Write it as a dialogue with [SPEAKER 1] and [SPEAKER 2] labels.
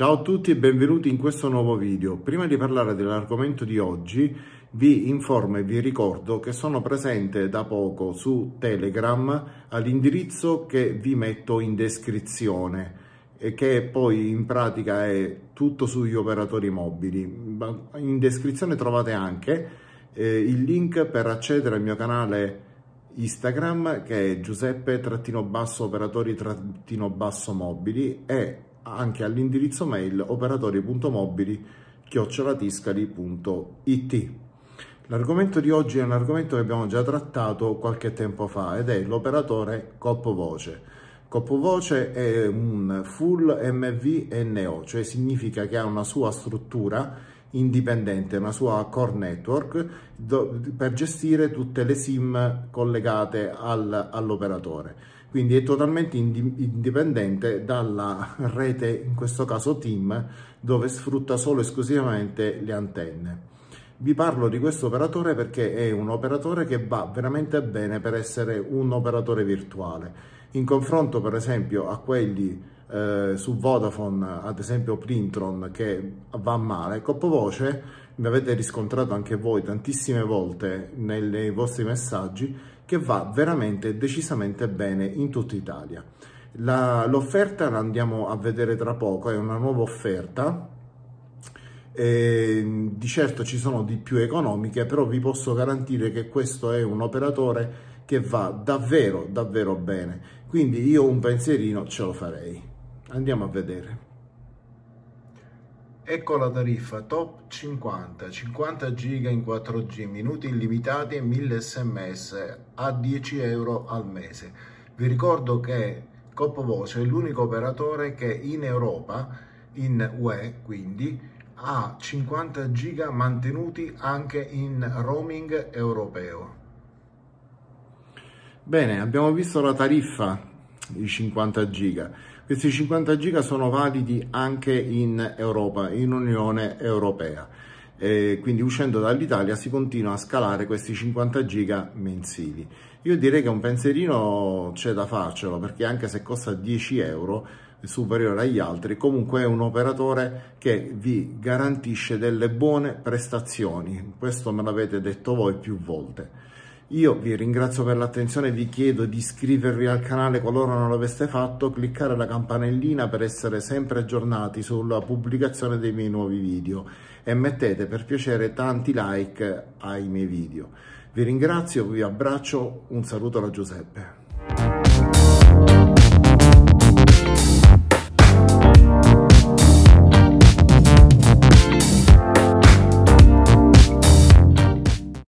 [SPEAKER 1] Ciao a tutti e benvenuti in questo nuovo video. Prima di parlare dell'argomento di oggi vi informo e vi ricordo che sono presente da poco su Telegram all'indirizzo che vi metto in descrizione e che poi in pratica è tutto sugli operatori mobili. In descrizione trovate anche eh, il link per accedere al mio canale Instagram che è giuseppe-operatori-mobili e anche all'indirizzo mail operatori.mobili.it. L'argomento di oggi è un argomento che abbiamo già trattato qualche tempo fa ed è l'operatore coppovoce. Coppovoce è un full MVNO, cioè significa che ha una sua struttura indipendente, una sua core network per gestire tutte le SIM collegate al, all'operatore quindi è totalmente indipendente dalla rete, in questo caso TIM, dove sfrutta solo e esclusivamente le antenne. Vi parlo di questo operatore perché è un operatore che va veramente bene per essere un operatore virtuale. In confronto per esempio a quelli eh, su Vodafone, ad esempio Printron, che va male, Coppovoce, mi avete riscontrato anche voi tantissime volte nei vostri messaggi, che va veramente decisamente bene in tutta Italia. l'offerta la, la andiamo a vedere tra poco, è una nuova offerta e ehm, di certo ci sono di più economiche, però vi posso garantire che questo è un operatore che va davvero davvero bene. Quindi io un pensierino ce lo farei. Andiamo a vedere. Ecco la tariffa top 50, 50 giga in 4G, minuti illimitati e 1000 sms a 10 euro al mese. Vi ricordo che Coppovoce è l'unico operatore che in Europa, in UE quindi, ha 50 giga mantenuti anche in roaming europeo. Bene, abbiamo visto la tariffa di 50 giga. Questi 50 giga sono validi anche in Europa, in Unione Europea. E quindi uscendo dall'Italia si continua a scalare questi 50 giga mensili. Io direi che un pensierino c'è da farcelo perché anche se costa 10 euro superiore agli altri, comunque è un operatore che vi garantisce delle buone prestazioni. Questo me l'avete detto voi più volte. Io vi ringrazio per l'attenzione, vi chiedo di iscrivervi al canale qualora non l'aveste fatto, cliccare la campanellina per essere sempre aggiornati sulla pubblicazione dei miei nuovi video e mettete per piacere tanti like ai miei video. Vi ringrazio, vi abbraccio, un saluto da Giuseppe.